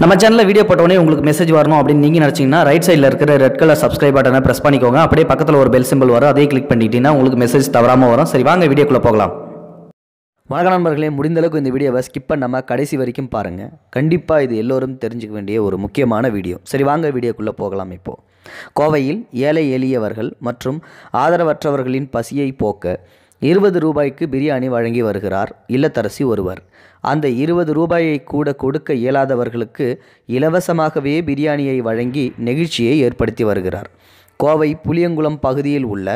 நம்ம சேனலில் வீடியோ போட்டோடனே உங்களுக்கு மெசேஜ் வரணும் அப்படின்னு நீங்கள் நினச்சிங்கன்னா ரைட் சைடில் இருக்கிற ரெட் கலர் சப்ஸ்கிரைப் பட்டனை ப்ரெஸ் பண்ணிக்கோங்க அப்படியே பக்கத்தில் ஒரு பெல் சிம்பிள் வரும் அதே கிளிக் பண்ணிக்கிட்டீங்கன்னா உங்களுக்கு மெசேஜ் தவறாமல் வரும் சரி வாங்க வீடியோக்குள்ளே போகலாம் வணக்க நண்பர்களே முடிந்தளவுக்கு இந்த வீடியோவை ஸ்கிப் பண்ணாமல் கடைசி வரைக்கும் பாருங்கள் கண்டிப்பாக இது எல்லோரும் தெரிஞ்சுக்க வேண்டிய ஒரு முக்கியமான வீடியோ சரி வாங்க வீடியோக்குள்ளே போகலாம் இப்போது கோவையில் ஏழை எளியவர்கள் மற்றும் ஆதரவற்றவர்களின் பசியை போக்க இருபது ரூபாய்க்கு பிரியாணி வழங்கி வருகிறார் இல்லத்தரசி ஒருவர் அந்த இருபது ரூபாயை கூட கொடுக்க இயலாதவர்களுக்கு இலவசமாகவே பிரியாணியை வழங்கி நெகிழ்ச்சியை ஏற்படுத்தி வருகிறார் கோவை புளியங்குளம் பகுதியில் உள்ள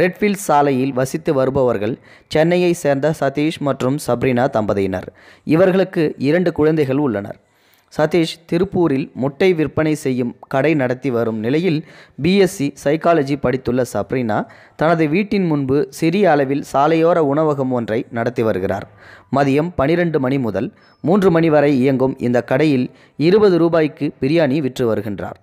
ரெட்ஃபீல்ட் சாலையில் வசித்து வருபவர்கள் சென்னையைச் சேர்ந்த சதீஷ் மற்றும் சப்ரினா தம்பதியினர் இவர்களுக்கு இரண்டு குழந்தைகள் உள்ளனர் சதீஷ் திருப்பூரில் முட்டை விற்பனை செய்யும் கடை நடத்தி வரும் நிலையில் பிஎஸ்சி சைக்காலஜி படித்துள்ள சப்ரினா தனது வீட்டின் முன்பு சிறிய அளவில் சாலையோர உணவகம் ஒன்றை நடத்தி வருகிறார் மதியம் பனிரெண்டு மணி முதல் மூன்று மணி வரை இயங்கும் இந்த கடையில் இருபது ரூபாய்க்கு பிரியாணி விற்று வருகின்றார்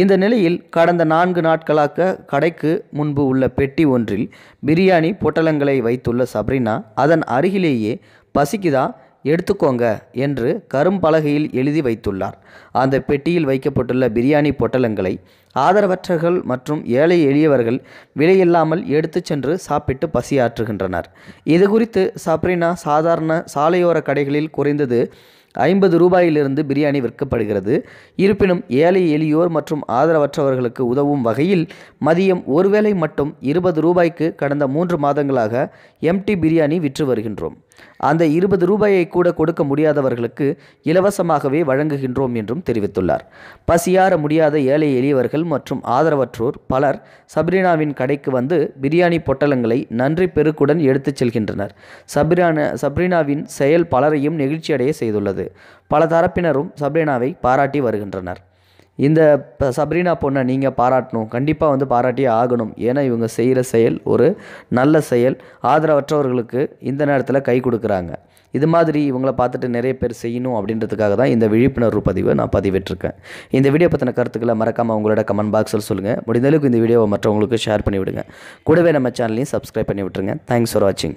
இந்த நிலையில் கடந்த நான்கு நாட்களாக கடைக்கு முன்பு உள்ள பெட்டி ஒன்றில் பிரியாணி பொட்டலங்களை வைத்துள்ள சப்ரினா அதன் அருகிலேயே பசிக்குதா எடுத்துக்கோங்க என்று கரும்பலகையில் எழுதி வைத்துள்ளார் அந்த பெட்டியில் வைக்கப்பட்டுள்ள பிரியாணி பொட்டலங்களை ஆதரவற்றர்கள் மற்றும் ஏழை எளியவர்கள் விலையில்லாமல் எடுத்து சென்று சாப்பிட்டு பசியாற்றுகின்றனர் இது குறித்து சப்ரினா சாதாரண சாலையோர கடைகளில் குறைந்தது ஐம்பது ரூபாயிலிருந்து பிரியாணி விற்கப்படுகிறது இருப்பினும் ஏழை எளியோர் மற்றும் ஆதரவற்றவர்களுக்கு உதவும் வகையில் மதியம் ஒருவேளை மட்டும் இருபது ரூபாய்க்கு கடந்த மூன்று மாதங்களாக எம்டி பிரியாணி விற்று வருகின்றோம் அந்த இருபது ரூபாயை கூட கொடுக்க முடியாதவர்களுக்கு இலவசமாகவே வழங்குகின்றோம் என்றும் தெரிவித்துள்ளார் பசியார முடியாத ஏழை எளியவர்கள் மற்றும் ஆதரவற்றோர் பலர் சப்ரினாவின் கடைக்கு வந்து பிரியாணி பொட்டலங்களை நன்றி பெருக்குடன் எடுத்துச் செல்கின்றனர் சப்ரினா சபரினாவின் செயல் பலரையும் நெகிழ்ச்சியடைய செய்துள்ளது பல தரப்பினரும் சபரினாவை பாராட்டி வருகின்றனர் இந்த சப்ரீனா பொண்ணை நீங்கள் பாராட்டணும் கண்டிப்பாக வந்து பாராட்டியே ஆகணும் ஏன்னா இவங்க செய்கிற செயல் ஒரு நல்ல செயல் ஆதரவற்றவர்களுக்கு இந்த நேரத்தில் கை கொடுக்குறாங்க இது மாதிரி இவங்கள பார்த்துட்டு நிறைய பேர் செய்யணும் அப்படின்றதுக்காக தான் இந்த விழிப்புணர்வு பதிவை நான் பதிவிட்டிருக்கேன் இந்த வீடியோ பற்றின கருத்துக்களை மறக்காமல் உங்களோட கமெண்ட் பாக்ஸில் சொல்லுங்கள் முடிந்தளவுக்கு இந்த வீடியோவை மற்றவங்களுக்கு ஷேர் பண்ணிவிடுங்க கூடவே நம்ம சேனலையும் சப்ஸ்கிரைப் பண்ணி விட்டுருங்க தேங்க்ஸ் ஃபார் வாட்சிங்